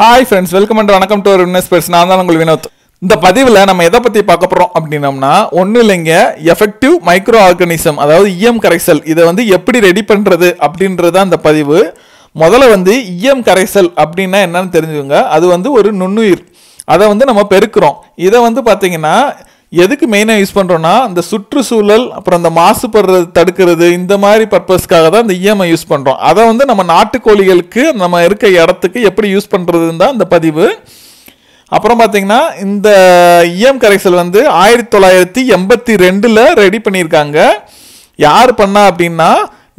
hi friends welcome and வணக்கம் to இன்வெஸ்பர்ஸ் நான் தான் உங்கள் வினோத் இந்த பதிவில் நம்ம எதை பற்றி பார்க்க போகிறோம் அப்படின்னம்னா ஒன்றும் இல்லைங்க எஃபெக்டிவ் மைக்ரோ ஆர்கனிசம் அதாவது இஎம் e கரைசல் இதை வந்து எப்படி ரெடி பண்ணுறது அப்படின்றது தான் அந்த பதிவு முதல்ல வந்து இஎம் e கரைசல் அப்படின்னா என்னன்னு தெரிஞ்சுக்கோங்க அது வந்து ஒரு நுண்ணுயிர் அதை வந்து நம்ம பெருக்கிறோம் இதை வந்து பார்த்திங்கன்னா எதுக்கு மெயினாக யூஸ் பண்ணுறோன்னா இந்த சுற்றுச்சூழல் அப்புறம் இந்த மாசுபடுறது தடுக்கிறது இந்த மாதிரி பர்பஸ்க்காக தான் இந்த இஎம்ஐ e யூஸ் பண்ணுறோம் அதை வந்து நம்ம நாட்டுக்கோழிகளுக்கு நம்ம இருக்க இடத்துக்கு எப்படி யூஸ் பண்ணுறதுன்னு தான் இந்த பதிவு அப்புறம் பார்த்தீங்கன்னா இந்த இஎம் e கரைசல் வந்து ஆயிரத்தி தொள்ளாயிரத்தி எண்பத்தி ரெண்டில் ரெடி பண்ணியிருக்காங்க யார் பண்ணா அப்படின்னா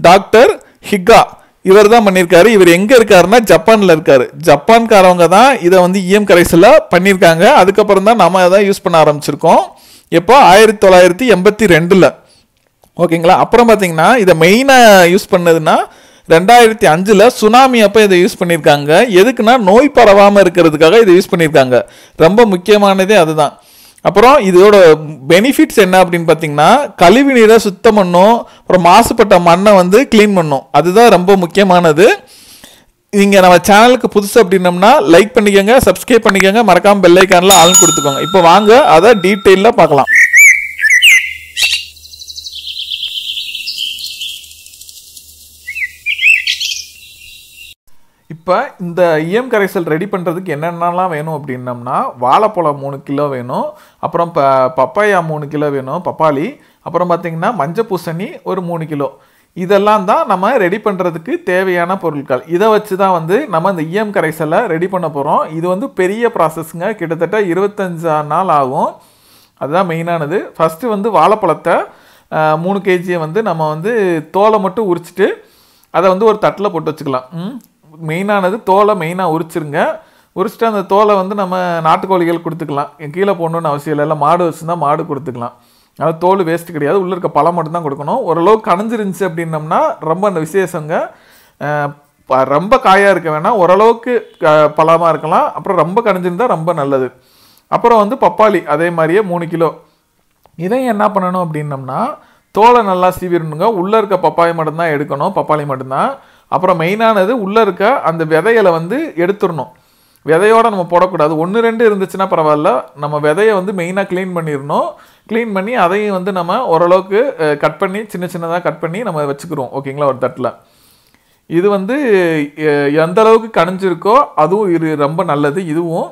டாக்டர் ஹிக்கா இவர் தான் பண்ணியிருக்காரு இவர் எங்கே இருக்காருன்னா ஜப்பானில் இருக்காரு ஜப்பான்காரவங்க தான் இதை வந்து இஎம் கரைசலில் பண்ணியிருக்காங்க அதுக்கப்புறம் தான் நம்ம அதை யூஸ் பண்ண ஆரம்பிச்சிருக்கோம் எப்போ ஆயிரத்தி தொள்ளாயிரத்தி எண்பத்தி ரெண்டில் ஓகேங்களா அப்புறம் பார்த்தீங்கன்னா இதை மெயினாக யூஸ் பண்ணதுன்னா ரெண்டாயிரத்தி அஞ்சில் சுனாமி அப்போ இதை யூஸ் பண்ணியிருக்காங்க எதுக்குன்னா நோய் பரவாமல் இருக்கிறதுக்காக இதை யூஸ் பண்ணியிருக்காங்க ரொம்ப முக்கியமானதே அதுதான் அப்புறம் இதோட பெனிஃபிட்ஸ் என்ன அப்படின்னு பார்த்தீங்கன்னா கழிவு நீரை சுத்தம் பண்ணும் அப்புறம் மாசுபட்ட மண்ணை வந்து க்ளீன் பண்ணும் அதுதான் ரொம்ப முக்கியமானது நீங்கள் நம்ம சேனலுக்கு புதுசு அப்படின்னோம்னா லைக் பண்ணிக்கோங்க சப்ஸ்கிரைப் பண்ணிக்கோங்க மறக்காமல் பெல்லைக்கானில் ஆளும் கொடுத்துக்கோங்க இப்போ வாங்க அதை டீட்டெயிலில் பார்க்கலாம் இப்போ இந்த இஎம் e கரைசல் ரெடி பண்ணுறதுக்கு என்னென்னலாம் வேணும் அப்படின்னம்னா வாழைப்பழம் மூணு கிலோ வேணும் அப்புறம் ப பப்பாயா மூணு கிலோ வேணும் பப்பாளி அப்புறம் பார்த்திங்கன்னா மஞ்சள் பூசணி ஒரு மூணு கிலோ இதெல்லாம் தான் நம்ம ரெடி பண்ணுறதுக்கு தேவையான பொருட்கள் இதை வச்சு தான் வந்து நம்ம இந்த இஎம் e கரைசலை ரெடி பண்ண போகிறோம் இது வந்து பெரிய ப்ராசஸ்ங்க கிட்டத்தட்ட இருபத்தஞ்சா நாள் ஆகும் அதுதான் மெயினானது ஃபஸ்ட்டு வந்து வாழைப்பழத்தை மூணு கேஜியை வந்து நம்ம வந்து தோலை மட்டும் உரிச்சிட்டு அதை வந்து ஒரு தட்டில் போட்டு வச்சுக்கலாம் மெயினானது தோலை மெயினாக உரிச்சிருங்க உரிச்சிட்டு அந்த தோலை வந்து நம்ம நாட்டுக்கோழிகள் கொடுத்துக்கலாம் கீழே போடணுன்னு அவசியம் இல்லை இல்லை மாடு வச்சுருந்தால் மாடு கொடுத்துக்கலாம் அதாவது தோல் வேஸ்ட்டு கிடையாது உள்ளே இருக்க பழம் மட்டும்தான் கொடுக்கணும் ஓரளவுக்கு கணஞ்சிருந்துச்சு அப்படின்னம்னா ரொம்ப அந்த விசேஷங்க ரொம்ப காயாக இருக்க வேணாம் ஓரளவுக்கு பழமாக இருக்கலாம் அப்புறம் ரொம்ப கணஞ்சிருந்தால் ரொம்ப நல்லது அப்புறம் வந்து பப்பாளி அதே மாதிரியே மூணு கிலோ இதையும் என்ன பண்ணணும் அப்படின்னம்னா தோலை நல்லா சீவிடணுங்க உள்ளே இருக்க பப்பாளி மட்டும்தான் எடுக்கணும் பப்பாளி மட்டும்தான் அப்புறம் மெயினானது உள்ளே இருக்க அந்த விதைகளை வந்து எடுத்துடணும் விதையோடு நம்ம போடக்கூடாது ஒன்று ரெண்டு இருந்துச்சுன்னா பரவாயில்ல நம்ம விதையை வந்து மெயினாக க்ளீன் பண்ணிடணும் க்ளீன் பண்ணி அதையும் வந்து நம்ம ஓரளவுக்கு கட் பண்ணி சின்ன சின்னதாக கட் பண்ணி நம்ம வச்சுக்கிறோம் ஓகேங்களா ஒரு தட்டில் இது வந்து எந்த அளவுக்கு கணிஞ்சிருக்கோ அதுவும் இரு ரொம்ப நல்லது இதுவும்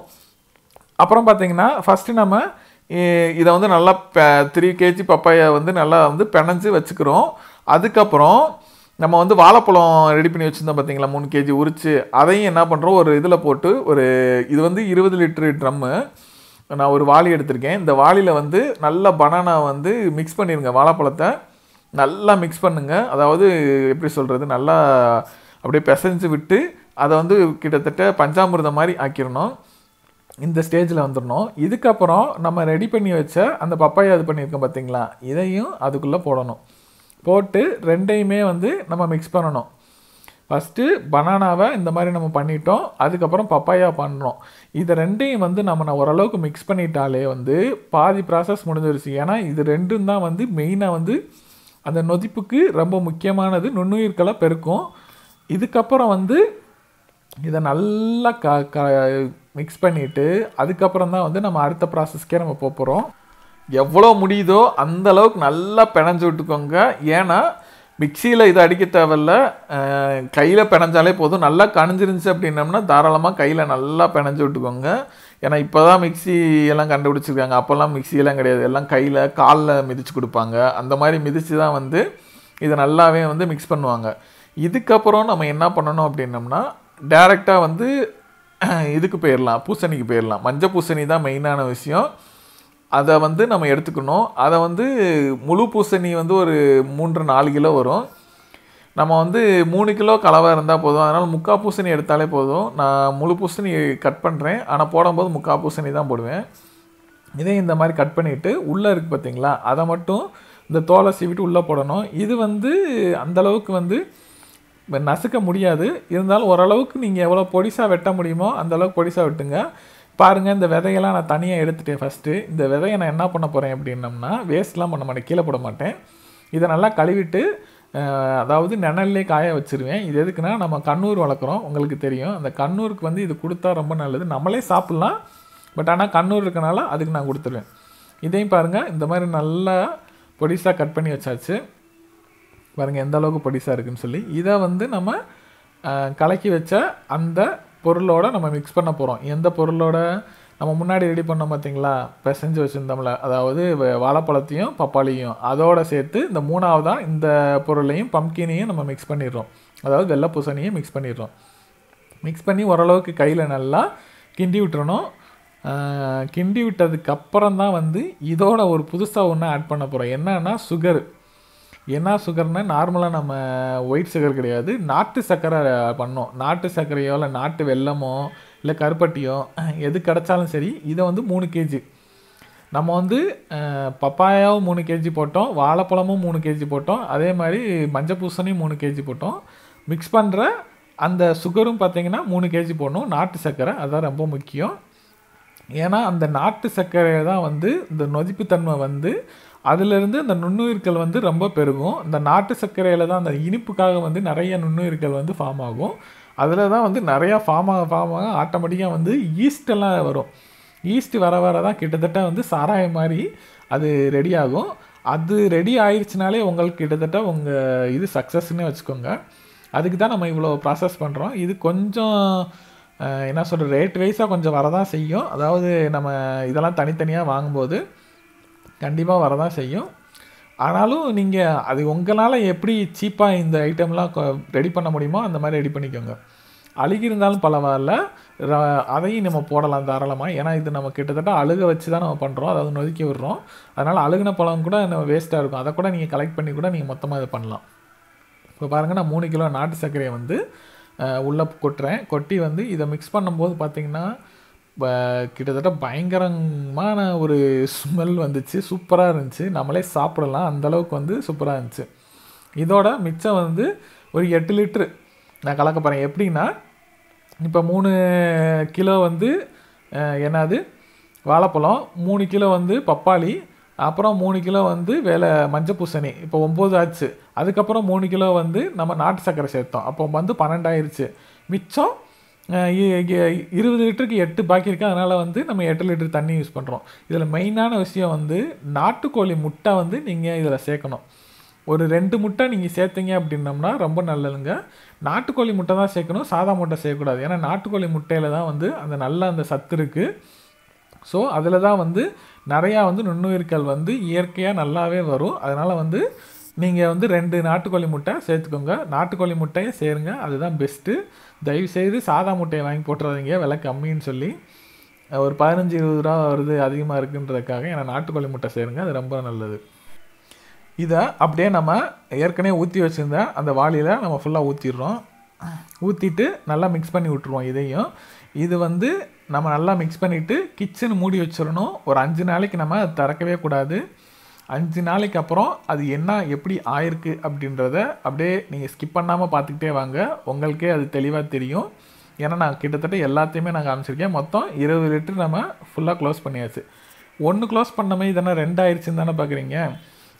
அப்புறம் பார்த்திங்கன்னா ஃபஸ்ட்டு நம்ம இதை வந்து நல்லா த்ரீ கேஜி பப்பாயை வந்து நல்லா வந்து பிணைஞ்சு வச்சுக்கிறோம் அதுக்கப்புறம் நம்ம வந்து வாழைப்பழம் ரெடி பண்ணி வச்சுருந்தோம் பார்த்தீங்களா மூணு கேஜி உரித்து அதையும் என்ன பண்ணுறோம் ஒரு இதில் போட்டு ஒரு இது வந்து இருபது லிட்ரு ட்ரம்மு நான் ஒரு வாளி எடுத்திருக்கேன் இந்த வாளியில் வந்து நல்ல பனானா வந்து மிக்ஸ் பண்ணிடுங்க வாழைப்பழத்தை நல்லா மிக்ஸ் பண்ணுங்கள் அதாவது எப்படி சொல்கிறது நல்லா அப்படியே பிசைஞ்சு விட்டு அதை வந்து கிட்டத்தட்ட பஞ்சாமிரதம் மாதிரி ஆக்கிடணும் இந்த ஸ்டேஜில் வந்துடணும் இதுக்கப்புறம் நம்ம ரெடி பண்ணி வச்ச அந்த பப்பாயா இது பண்ணியிருக்கோம் பார்த்தீங்களா இதையும் அதுக்குள்ளே போடணும் போட்டு ரெண்டையுமே வந்து நம்ம மிக்ஸ் பண்ணணும் ஃபஸ்ட்டு பனானாவை இந்த மாதிரி நம்ம பண்ணிட்டோம் அதுக்கப்புறம் பப்பாயா பண்ணுறோம் இது ரெண்டையும் வந்து நம்ம ஓரளவுக்கு மிக்ஸ் பண்ணிட்டாலே வந்து பாதி ப்ராசஸ் முடிஞ்சிருச்சு ஏன்னா இது ரெண்டும் தான் வந்து மெயினாக வந்து அந்த நொதிப்புக்கு ரொம்ப முக்கியமானது நுண்ணுயிர்களை பெருக்கும் இதுக்கப்புறம் வந்து இதை நல்லா க க மிக்ஸ் பண்ணிவிட்டு அதுக்கப்புறம் தான் வந்து நம்ம அடுத்த ப்ராசஸ்க்கே நம்ம போகிறோம் எவ்வளோ முடியுதோ அந்த அளவுக்கு நல்லா பிணைஞ்சு விட்டுக்கோங்க ஏன்னா மிக்சியில் இதை அடிக்க தேவையில்ல கையில் பிணைஞ்சாலே போதும் நல்லா கணிஞ்சிருந்துச்சு அப்படின்னம்னா தாராளமாக கையில் நல்லா பிணைஞ்சு விட்டுக்கோங்க ஏன்னா இப்போ தான் மிக்சி எல்லாம் கண்டுபிடிச்சிருக்காங்க அப்போல்லாம் மிக்சியெல்லாம் கிடையாது எல்லாம் கையில் காலில் மிதித்து கொடுப்பாங்க அந்த மாதிரி மிதித்து தான் வந்து இதை நல்லாவே வந்து மிக்ஸ் பண்ணுவாங்க இதுக்கப்புறம் நம்ம என்ன பண்ணணும் அப்படின்னம்னா டேரெக்டாக வந்து இதுக்கு போயிடலாம் பூசணிக்கு போயிடலாம் மஞ்சள் பூசணி தான் மெயினான விஷயம் அதை வந்து நம்ம எடுத்துக்கணும் அதை வந்து முழு பூசணி வந்து ஒரு மூன்று நாலு கிலோ வரும் நம்ம வந்து மூணு கிலோ கலவை இருந்தால் போதும் அதனால் முக்கால் பூசணி எடுத்தாலே போதும் நான் முழு பூசணி கட் பண்ணுறேன் ஆனால் போடும்போது முக்கால் பூசணி தான் போடுவேன் இதே இந்த மாதிரி கட் பண்ணிவிட்டு உள்ளே இருக்குது பார்த்தீங்களா அதை மட்டும் இந்த தோலை சீவிட்டு உள்ளே போடணும் இது வந்து அந்தளவுக்கு வந்து நசுக்க முடியாது இருந்தாலும் ஓரளவுக்கு நீங்கள் எவ்வளோ பொடிசாக வெட்ட முடியுமோ அந்தளவுக்கு பொடிசாக வெட்டுங்க பாருங்கள் இந்த விதையெல்லாம் நான் தனியாக எடுத்துகிட்டேன் ஃபஸ்ட்டு இந்த விதையை நான் என்ன பண்ண போகிறேன் அப்படின்னம்னா வேஸ்ட்லாம் பண்ண மாட்டேன் கீழே போட மாட்டேன் இதை நல்லா கழுவிட்டு அதாவது நிழல்லே காய வச்சுருவேன் இது எதுக்குன்னா நம்ம கண்ணூர் வளர்க்குறோம் உங்களுக்கு தெரியும் அந்த கண்ணூருக்கு வந்து இது கொடுத்தா ரொம்ப நல்லது நம்மளே சாப்பிட்லாம் பட் ஆனால் கண்ணூர் இருக்கனால அதுக்கு நான் கொடுத்துருவேன் இதையும் பாருங்கள் இந்த மாதிரி நல்லா பொடிசாக கட் பண்ணி வச்சாச்சு பாருங்கள் எந்த அளவுக்கு பொடிசாக இருக்குதுன்னு சொல்லி இதை வந்து நம்ம கலக்கி வச்ச அந்த பொருளோட நம்ம மிக்ஸ் பண்ண போகிறோம் எந்த பொருளோட நம்ம முன்னாடி ரெடி பண்ணோம் பார்த்தீங்களா பெசஞ்சு வச்சுருந்தோம்ல அதாவது வாழைப்பழத்தையும் பப்பாளியும் அதோடு சேர்த்து இந்த மூணாவதாக இந்த பொருளையும் பம்கினையும் நம்ம மிக்ஸ் பண்ணிடுறோம் அதாவது வெள்ளை பூசணியும் மிக்ஸ் பண்ணிடுறோம் மிக்ஸ் பண்ணி ஓரளவுக்கு கையில் நல்லா கிண்டி விட்டுறணும் கிண்டி விட்டதுக்கப்புறம் தான் வந்து இதோட ஒரு புதுசாக ஒன்று ஆட் பண்ண போகிறோம் என்னன்னா சுகரு என்ன சுகர்னா நார்மலாக நம்ம ஒயிட் சுகர் கிடையாது நாட்டு சர்க்கரை பண்ணோம் நாட்டு சர்க்கரையோ இல்லை நாட்டு வெல்லமோ இல்லை கருப்பட்டியோ எது கிடச்சாலும் சரி இதை வந்து மூணு கேஜி நம்ம வந்து பப்பாயாவும் மூணு கேஜி போட்டோம் வாழைப்பழமும் மூணு கேஜி போட்டோம் அதே மாதிரி மஞ்சள் பூசணியும் மூணு கேஜி போட்டோம் மிக்ஸ் பண்ணுற அந்த சுகரும் பார்த்திங்கன்னா மூணு கேஜி போடணும் நாட்டு சர்க்கரை அதுதான் ரொம்ப முக்கியம் ஏன்னா அந்த நாட்டு சர்க்கரை தான் வந்து இந்த நொதிப்புத்தன்மை வந்து அதிலிருந்து அந்த நுண்ணுயிர்கள் வந்து ரொம்ப பெருகும் இந்த நாட்டு சர்க்கரையில் தான் அந்த இனிப்புக்காக வந்து நிறைய நுண்ணுயிர்கள் வந்து ஃபார்ம் ஆகும் அதில் தான் வந்து நிறையா ஃபார்ம் ஆக ஃபார்ம் ஆக ஆட்டோமேட்டிக்காக வந்து ஈஸ்டெல்லாம் வரும் ஈஸ்ட் வர வர தான் கிட்டத்தட்ட வந்து சாராயம் மாதிரி அது ரெடி ஆகும் அது ரெடி ஆயிடுச்சுனாலே உங்களுக்கு கிட்டத்தட்ட உங்கள் இது சக்ஸஸ்ன்னே வச்சுக்கோங்க அதுக்கு தான் நம்ம இவ்வளோ ப்ராசஸ் பண்ணுறோம் இது கொஞ்சம் என்ன சொல்கிற ரேட் வைஸாக கொஞ்சம் வரதான் செய்யும் அதாவது நம்ம இதெல்லாம் தனித்தனியாக வாங்கும்போது கண்டிப்பாக வரதான் செய்யும் ஆனாலும் நீங்கள் அது உங்களால் எப்படி சீப்பாக இந்த ஐட்டம்லாம் ரெடி பண்ண முடியுமோ அந்த மாதிரி ரெடி பண்ணிக்கோங்க அழுகியிருந்தாலும் இருந்தாலும் பரவாயில்ல அதையும் நம்ம போடலாம் தாராளமாக ஏன்னா இது நம்ம கிட்டத்தட்ட அழுக வச்சு தான் நம்ம பண்ணுறோம் அதை நொதுக்கி விடுறோம் அதனால் அழுகின பழம் கூட நம்ம வேஸ்ட்டாக இருக்கும் அதை கூட நீங்கள் கலெக்ட் பண்ணி கூட நீங்கள் மொத்தமாக இது பண்ணலாம் இப்போ பாருங்கள் நான் மூணு கிலோ நாட்டு சர்க்கரையை வந்து உள்ளே கொட்டுறேன் கொட்டி வந்து இதை மிக்ஸ் பண்ணும்போது பார்த்திங்கன்னா கிட்டத்தட்ட பயங்கரமான ஒரு ஸ்மெல் வந்துச்சு சூப்பராக இருந்துச்சு நம்மளே சாப்பிடலாம் அந்தளவுக்கு வந்து சூப்பராக இருந்துச்சு இதோட மிச்சம் வந்து ஒரு எட்டு லிட்ரு நான் கலக்க போகிறேன் எப்படின்னா இப்போ மூணு கிலோ வந்து என்னது வாழைப்பழம் மூணு கிலோ வந்து பப்பாளி அப்புறம் மூணு கிலோ வந்து வேலை மஞ்சள் பூசணி இப்போ ஒம்பது ஆச்சு அதுக்கப்புறம் மூணு கிலோ வந்து நம்ம நாட்டு சர்க்கரை சேர்த்தோம் அப்போ வந்து பன்னெண்டாயிருச்சு மிச்சம் இருபது லிட்டருக்கு எட்டு பாக்கி இருக்குது அதனால் வந்து நம்ம எட்டு லிட்டர் தண்ணி யூஸ் பண்ணுறோம் இதில் மெயினான விஷயம் வந்து நாட்டுக்கோழி முட்டை வந்து நீங்கள் இதில் சேர்க்கணும் ஒரு ரெண்டு முட்டை நீங்கள் சேர்த்தீங்க அப்படின்னம்னா ரொம்ப நல்லதுங்க நாட்டுக்கோழி முட்டை தான் சேர்க்கணும் சாதா முட்டை சேர்க்கக்கூடாது ஏன்னா நாட்டுக்கோழி முட்டையில் தான் வந்து அந்த நல்ல அந்த சத்து இருக்குது ஸோ அதில் தான் வந்து நிறையா வந்து நுண்ணுயிர்கள் வந்து இயற்கையாக நல்லாவே வரும் அதனால் வந்து நீங்கள் வந்து ரெண்டு நாட்டுக்கோழி முட்டை சேர்த்துக்கோங்க நாட்டுக்கோழி முட்டையை சேருங்க அதுதான் பெஸ்ட்டு தயவு செய்து சாதா முட்டையை வாங்கி போட்டுறாதீங்க விலை கம்மின்னு சொல்லி ஒரு பதினஞ்சு இருபது ரூபா வருது அதிகமாக இருக்குன்றதுக்காக ஏன்னா நாட்டுக்கோழி முட்டை சேருங்க அது ரொம்ப நல்லது இதை அப்படியே நம்ம ஏற்கனவே ஊற்றி வச்சுருந்த அந்த வாளியில் நம்ம ஃபுல்லாக ஊற்றிடுறோம் ஊற்றிட்டு நல்லா மிக்ஸ் பண்ணி விட்ருவோம் இதையும் இது வந்து நம்ம நல்லா மிக்ஸ் பண்ணிவிட்டு கிச்சன் மூடி வச்சிடணும் ஒரு அஞ்சு நாளைக்கு நம்ம திறக்கவே கூடாது அஞ்சு நாளைக்கு அப்புறம் அது என்ன எப்படி ஆயிருக்கு அப்படின்றத அப்படியே நீங்கள் ஸ்கிப் பண்ணாமல் பார்த்துக்கிட்டே வாங்க உங்களுக்கே அது தெளிவாக தெரியும் ஏன்னா நான் கிட்டத்தட்ட எல்லாத்தையுமே நான் காமிச்சிருக்கேன் மொத்தம் இருபது லிட்டர் நம்ம ஃபுல்லாக க்ளோஸ் பண்ணியாச்சு ஒன்று க்ளோஸ் பண்ணமே இதெல்லாம் ரெண்டு ஆயிடுச்சுன்னு தானே பார்க்குறீங்க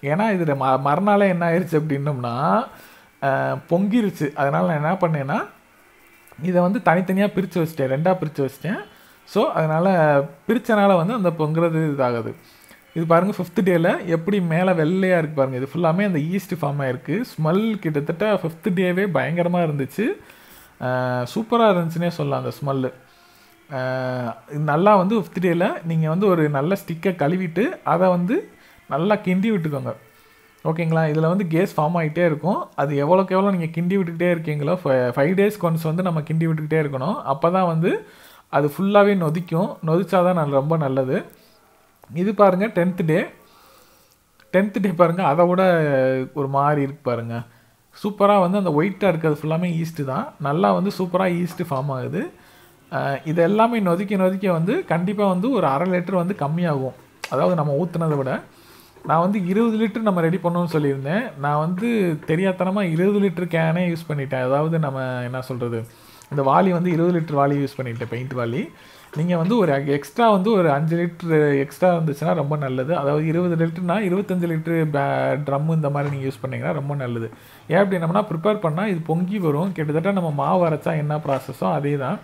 ஏன்னா இது ம மறுநாளே என்ன ஆயிடுச்சு அப்படின்னோம்னா பொங்கிருச்சு அதனால் நான் என்ன பண்ணேன்னா இதை வந்து தனித்தனியாக பிரித்து வச்சிட்டேன் ரெண்டாக பிரித்து வச்சிட்டேன் ஸோ அதனால் பிரித்தனால வந்து அந்த பொங்குறது இதாகுது இது பாருங்கள் ஃபிஃப்த் டேயில் எப்படி மேலே வெள்ளையாக இருக்குது பாருங்கள் இது ஃபுல்லாமே அந்த ஈஸ்ட் ஃபார்ம் ஆகிருக்கு ஸ்மெல் கிட்டத்தட்ட ஃபிஃப்த் டேவே பயங்கரமாக இருந்துச்சு சூப்பராக இருந்துச்சுன்னே சொல்லலாம் அந்த ஸ்மெல்லு நல்லா வந்து ஃபிஃப்த் டேயில் நீங்கள் வந்து ஒரு நல்ல ஸ்டிக்கை கழுவிட்டு அதை வந்து நல்லா கிண்டி விட்டுக்கோங்க ஓகேங்களா இதில் வந்து கேஸ் ஃபார்ம் ஆகிட்டே இருக்கும் அது எவ்வளோக்கு எவ்வளோ நீங்கள் கிண்டி விட்டுக்கிட்டே இருக்கீங்களோ ஃபைவ் டேஸ் ஒன்ஸ் வந்து நம்ம கிண்டி விட்டுக்கிட்டே இருக்கணும் அப்போ தான் வந்து அது ஃபுல்லாகவே நொதிக்கும் நொதிச்சா தான் ரொம்ப நல்லது இது பாருங்கள் டென்த்து டே டென்த்து டே பாருங்கள் அதை விட ஒரு மாதிரி இருக்கு பாருங்கள் சூப்பராக வந்து அந்த ஒயிட்டாக இருக்கிறது ஃபுல்லாமே ஈஸ்ட்டு தான் நல்லா வந்து சூப்பராக ஈஸ்ட்டு ஃபார்ம் ஆகுது இது எல்லாமே நொதிக்க நொதிக்க வந்து கண்டிப்பாக வந்து ஒரு அரை லிட்டர் வந்து கம்மியாகும் அதாவது நம்ம ஊற்றுனதை விட நான் வந்து இருபது லிட்டர் நம்ம ரெடி பண்ணோம்னு சொல்லியிருந்தேன் நான் வந்து தெரியாதனமாக இருபது லிட்டர் கேனே யூஸ் பண்ணிட்டேன் அதாவது நம்ம என்ன சொல்கிறது இந்த வாலி வந்து இருபது லிட்டர் வாலி யூஸ் பண்ணிட்டேன் பெயிண்ட் வாலி நீங்கள் வந்து ஒரு எக்ஸ்ட்ரா வந்து ஒரு அஞ்சு லிட்ரு எக்ஸ்ட்ரா இருந்துச்சுன்னா ரொம்ப நல்லது அதாவது இருபது லிட்டர்னா இருபத்தஞ்சு லிட்ரு ட்ரம்மு இந்த மாதிரி நீங்கள் யூஸ் பண்ணிங்கன்னா ரொம்ப நல்லது ஏன் அப்படின்னம்னா ப்ரிப்பேர் பண்ணால் இது பொங்கி வரும் கிட்டத்தட்ட நம்ம மாவு அரைச்சா என்ன ப்ராசஸோ அதே தான்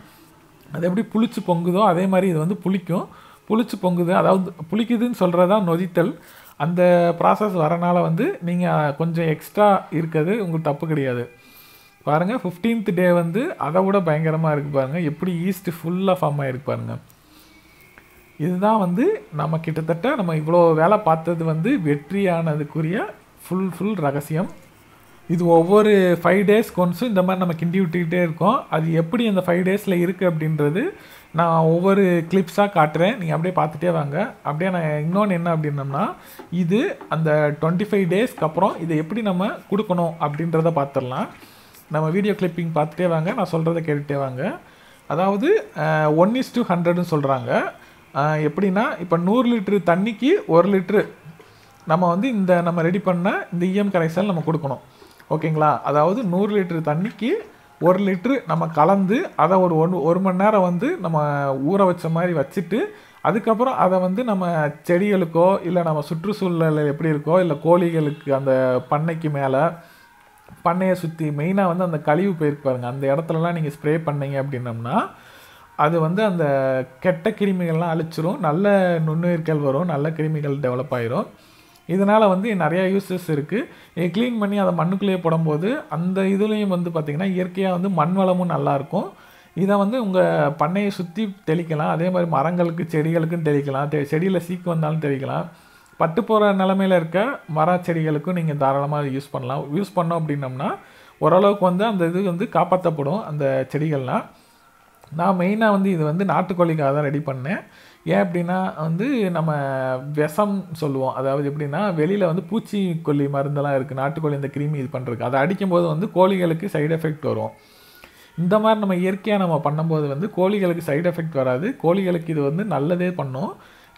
அது எப்படி புளிச்சு பொங்குதோ அதே மாதிரி இது வந்து புளிக்கும் புளிச்சு பொங்குது அதாவது புளிக்குதுன்னு சொல்கிறதா நொதித்தல் அந்த ப்ராசஸ் வரனால வந்து நீங்கள் கொஞ்சம் எக்ஸ்ட்ரா இருக்கிறது உங்களுக்கு தப்பு கிடையாது பாருங்கள் ஃபிஃப்டீன்த் டே வந்து அதை விட பயங்கரமாக இருக்குது பாருங்கள் எப்படி ஈஸ்ட் ஃபுல்லாக ஃபார்ம் ஆகிருக்கு பாருங்கள் இதுதான் வந்து நம்ம கிட்டத்தட்ட நம்ம இவ்வளோ வேலை பார்த்தது வந்து வெற்றியானதுக்குரிய ஃபுல் ஃபுல் ரகசியம் இது ஒவ்வொரு ஃபைவ் டேஸ் கொன்ஸும் இந்த மாதிரி நம்ம கிண்டி விட்டுக்கிட்டே இருக்கோம் அது எப்படி அந்த ஃபைவ் டேஸில் இருக்குது அப்படின்றது நான் ஒவ்வொரு கிளிப்ஸாக காட்டுறேன் நீங்கள் அப்படியே பார்த்துட்டே வாங்க அப்படியே நான் இன்னொன்று என்ன அப்படின்னோம்னா இது அந்த டுவெண்ட்டி ஃபைவ் டேஸ்க்கு அப்புறம் இதை எப்படி நம்ம கொடுக்கணும் அப்படின்றத பார்த்துடலாம் நம்ம வீடியோ கிளிப்பிங் பார்த்துட்டே வாங்க நான் சொல்கிறத கேட்டுகிட்டே வாங்க அதாவது ஒன் இஸ் டூ ஹண்ட்ரட்னு சொல்கிறாங்க எப்படின்னா இப்போ நூறு லிட்ரு தண்ணிக்கு ஒரு லிட்ரு நம்ம வந்து இந்த நம்ம ரெடி பண்ண இந்த இஎம் e கரைசல் நம்ம கொடுக்கணும் ஓகேங்களா அதாவது நூறு லிட்ரு தண்ணிக்கு ஒரு லிட்ரு நம்ம கலந்து அதை ஒரு ஒன் ஒரு மணி நேரம் வந்து நம்ம ஊற வச்ச மாதிரி வச்சுட்டு அதுக்கப்புறம் அதை வந்து நம்ம செடிகளுக்கோ இல்லை நம்ம சுற்றுச்சூழல் எப்படி இருக்கோ இல்லை கோழிகளுக்கு அந்த பண்ணைக்கு மேலே பண்ணையை சுற்றி மெயினாக வந்து அந்த கழிவு போயிருக்கு பாருங்கள் அந்த இடத்துலலாம் நீங்கள் ஸ்ப்ரே பண்ணீங்க அப்படின்னம்னா அது வந்து அந்த கெட்ட கிருமிகள்லாம் அழிச்சிரும் நல்ல நுண்ணுயிர்கள் வரும் நல்ல கிருமிகள் டெவலப் ஆயிரும் இதனால் வந்து நிறையா யூஸஸ் இருக்குது க்ளீன் பண்ணி அதை மண்ணுக்குள்ளேயே போடும்போது அந்த இதுலேயும் வந்து பார்த்திங்கன்னா இயற்கையாக வந்து மண் வளமும் நல்லாயிருக்கும் இதை வந்து உங்கள் பண்ணையை சுற்றி தெளிக்கலாம் அதே மாதிரி மரங்களுக்கு செடிகளுக்கும் தெளிக்கலாம் செடியில் சீக்கு வந்தாலும் தெளிக்கலாம் பட்டு போகிற நிலமையில் இருக்க மர செடிகளுக்கும் நீங்கள் தாராளமாக யூஸ் பண்ணலாம் யூஸ் பண்ணோம் அப்படின்னம்னா ஓரளவுக்கு வந்து அந்த இது வந்து காப்பாற்றப்படும் அந்த செடிகள்லாம் நான் மெயினாக வந்து இது வந்து நாட்டுக்கோழிக்காக தான் ரெடி பண்ணேன் ஏன் அப்படின்னா வந்து நம்ம விஷம் சொல்லுவோம் அதாவது எப்படின்னா வெளியில் வந்து பூச்சிக்கொல்லி மருந்தெல்லாம் இருக்குது நாட்டுக்கோழி இந்த கிருமி இது பண்ணுறதுக்கு அதை அடிக்கும்போது வந்து கோழிகளுக்கு சைடு எஃபெக்ட் வரும் இந்த மாதிரி நம்ம இயற்கையாக நம்ம பண்ணும்போது வந்து கோழிகளுக்கு சைடு எஃபெக்ட் வராது கோழிகளுக்கு இது வந்து நல்லதே பண்ணும்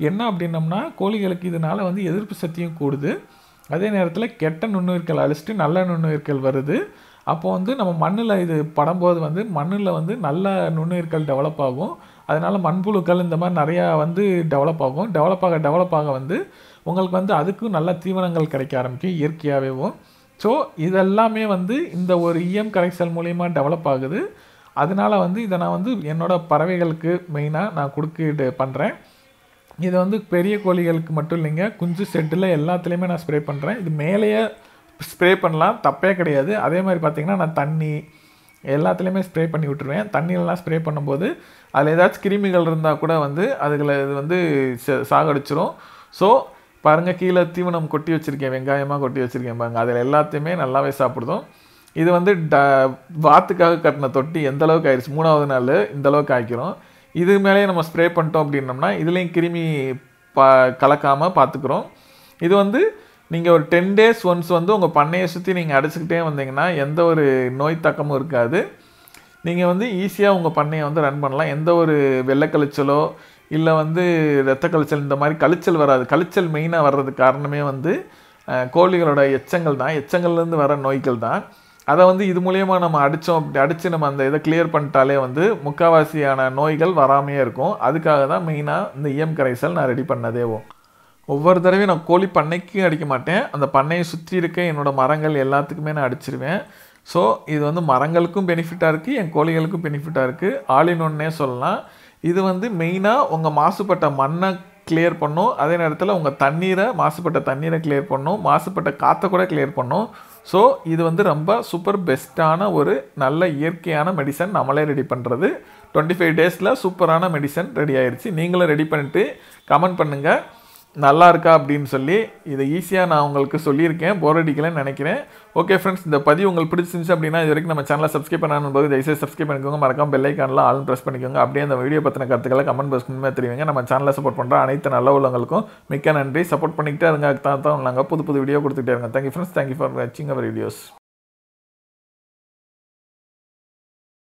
என்ன அப்படின்னம்னா கோழிகளுக்கு இதனால் வந்து எதிர்ப்பு சக்தியும் கூடுது அதே நேரத்தில் கெட்ட நுண்ணுயிர்கள் அழிச்சிட்டு நல்ல நுண்ணுயிர்கள் வருது அப்போ வந்து நம்ம மண்ணில் இது படும்போது வந்து மண்ணில் வந்து நல்ல நுண்ணுயிர்கள் டெவலப் ஆகும் அதனால் மண்புழுக்கள் இந்த மாதிரி நிறையா வந்து டெவலப் ஆகும் டெவலப் ஆக டெவலப் ஆக வந்து உங்களுக்கு வந்து அதுக்கும் நல்ல தீவனங்கள் கிடைக்க ஆரம்பிக்கும் இயற்கையாகவேவும் ஸோ இதெல்லாமே வந்து இந்த ஒரு இஎம் e கரைசல் மூலிமா டெவலப் ஆகுது அதனால் வந்து இதை நான் வந்து என்னோடய பறவைகளுக்கு மெயினாக நான் கொடுக்க பண்ணுறேன் இது வந்து பெரிய கோழிகளுக்கு மட்டும் இல்லைங்க குஞ்சு செட்டில் எல்லாத்துலேயுமே நான் ஸ்ப்ரே பண்ணுறேன் இது மேலேயே ஸ்ப்ரே பண்ணலாம் தப்பே கிடையாது அதே மாதிரி பார்த்திங்கன்னா நான் தண்ணி எல்லாத்துலேயுமே ஸ்ப்ரே பண்ணி விட்டுருவேன் தண்ணியிலலாம் ஸ்ப்ரே பண்ணும்போது அதில் ஏதாச்சும் கிருமிகள் இருந்தால் கூட வந்து அதுகளை இது வந்து சாகடிச்சிரும் ஸோ பாருங்கள் கீழே தீவனம் கொட்டி வச்சுருக்கேன் வெங்காயமாக கொட்டி வச்சுருக்கேன் பாருங்கள் அதில் எல்லாத்தையுமே நல்லாவே சாப்பிடுதும் இது வந்து ட வாத்துக்காக கட்டின தொட்டி எந்தளவுக்கு ஆயிடுச்சு மூணாவது நாள் இந்த அளவுக்கு இது மேலேயே நம்ம ஸ்ப்ரே பண்ணிட்டோம் அப்படின்னோம்னா இதுலேயும் கிருமி பா கலக்காமல் பார்த்துக்குறோம் இது வந்து நீங்கள் ஒரு டென் டேஸ் ஒன்ஸ் வந்து உங்கள் பண்ணையை சுற்றி நீங்கள் அடிச்சுக்கிட்டே வந்தீங்கன்னா எந்த ஒரு நோய் தாக்கமும் இருக்காது நீங்கள் வந்து ஈஸியாக உங்கள் பண்ணையை வந்து ரன் பண்ணலாம் எந்த ஒரு வெள்ளக்கழிச்சலோ இல்லை வந்து ரத்த கழிச்சல் இந்த மாதிரி கழிச்சல் வராது கழிச்சல் மெயினாக வர்றதுக்கு காரணமே வந்து கோழிகளோட எச்சங்கள் தான் எச்சங்கள்லேருந்து வர நோய்கள் தான் அதை வந்து இது மூலயமா நம்ம அடித்தோம் அப்படி அடித்து நம்ம அந்த இதை கிளியர் பண்ணிட்டாலே வந்து முக்கால்வாசியான நோய்கள் வராமையே இருக்கும் அதுக்காக தான் மெயினாக இந்த இயம் e கரைசல் நான் ரெடி பண்ணதேவும் ஒவ்வொரு தடவையும் நான் கோழி பண்ணைக்கும் அடிக்க மாட்டேன் அந்த பண்ணையை சுற்றி இருக்க என்னோடய மரங்கள் எல்லாத்துக்குமே நான் அடிச்சிருவேன் ஸோ இது வந்து மரங்களுக்கும் பெனிஃபிட்டாக இருக்குது என் கோழிகளுக்கும் பெனிஃபிட்டாக இருக்குது ஆளினொன்னே சொல்லலாம் இது வந்து மெயினாக உங்கள் மாசுபட்ட மண்ணை கிளியர் பண்ணும் அதே நேரத்தில் உங்கள் தண்ணீரை மாசுபட்ட தண்ணீரை கிளியர் பண்ணும் மாசுபட்ட காற்றை கூட கிளியர் பண்ணும் ஸோ இது வந்து ரொம்ப சூப்பர் பெஸ்ட்டான ஒரு நல்ல இயற்கையான மெடிசன் நம்மளே ரெடி பண்ணுறது டுவெண்ட்டி ஃபைவ் டேஸில் சூப்பரான மெடிசன் ரெடி ஆயிடுச்சு நீங்களும் ரெடி பண்ணிவிட்டு கமெண்ட் பண்ணுங்கள் நல்லா இருக்கா அப்படின்னு சொல்லி இதை ஈஸியாக நான் உங்களுக்கு சொல்லியிருக்கேன் போர் அடிக்கலன்னு நினைக்கிறேன் ஓகே ஃப்ரெண்ட்ஸ் இந்த பதிவு உங்களுக்கு பிடிச்சிருந்துச்சு அப்படின்னா இது வரைக்கும் நம்ம சேனலை சப்ஸ்கிரைப் பண்ணணும் போது தயவுசெய்து சப்ஸ்கிரைப் பண்ணிக்கோங்க மறக்காம பெல்லைக்கானலாம் ஆளும் ப்ரெஸ் பண்ணிக்கோங்க அப்படியே அந்த வீடியோ பற்றின கருத்துக்களை கமெண்ட் பாக்ஸ் மூலமாக தெரிவிங்க நம்ம சேனலை சப்போர்ட் பண்ணுற அனைத்து நல்ல உள்ளவங்களுக்கும் மிக்க நன்றி சப்போர்ட் பண்ணிக்கிட்டே இருங்க அதுக்கு தான் தான் நாங்கள் புது புது வீடியோ கொடுத்துட்டே இருங்க தேங்க்யூ ஃப்ரெண்ட்ஸ் தேங்க்யூ ஃபார் வாட்சிங் அவர் வீடியோஸ்